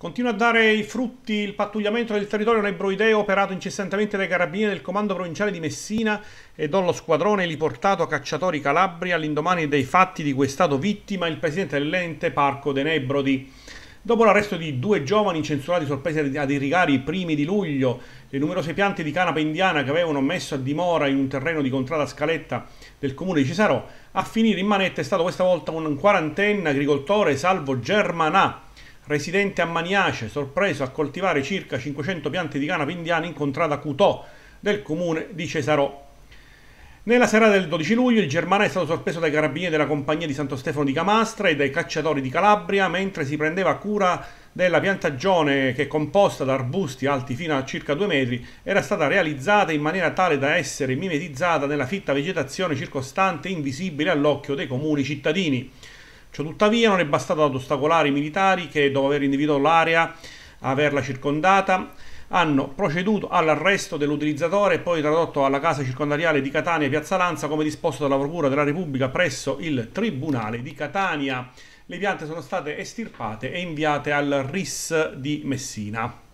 Continua a dare i frutti il pattugliamento del territorio nebroideo operato incessantemente dai carabinieri del comando provinciale di Messina e dallo squadrone liportato a cacciatori calabri all'indomani dei fatti di cui è stato vittima il presidente dell'ente Parco De Nebrodi. Dopo l'arresto di due giovani censurati sorpresi ad irrigare i primi di luglio le numerose piante di canapa indiana che avevano messo a dimora in un terreno di contrada scaletta del comune di Cesarò, a finire in manetta è stato questa volta un quarantenne agricoltore Salvo Germanà, residente a Maniace, sorpreso a coltivare circa 500 piante di canapa indiana incontrata a Cutò, del comune di Cesarò. Nella serata del 12 luglio il Germano è stato sorpreso dai carabinieri della compagnia di Santo Stefano di Camastra e dai cacciatori di Calabria mentre si prendeva cura della piantagione che composta da arbusti alti fino a circa 2 metri era stata realizzata in maniera tale da essere mimetizzata nella fitta vegetazione circostante invisibile all'occhio dei comuni cittadini. Ciò cioè, tuttavia non è bastato ad ostacolare i militari che, dopo aver individuato l'area, averla circondata, hanno proceduto all'arresto dell'utilizzatore e poi tradotto alla casa circondariale di Catania Piazza Lanza come disposto dalla Procura della Repubblica presso il Tribunale di Catania. Le piante sono state estirpate e inviate al RIS di Messina.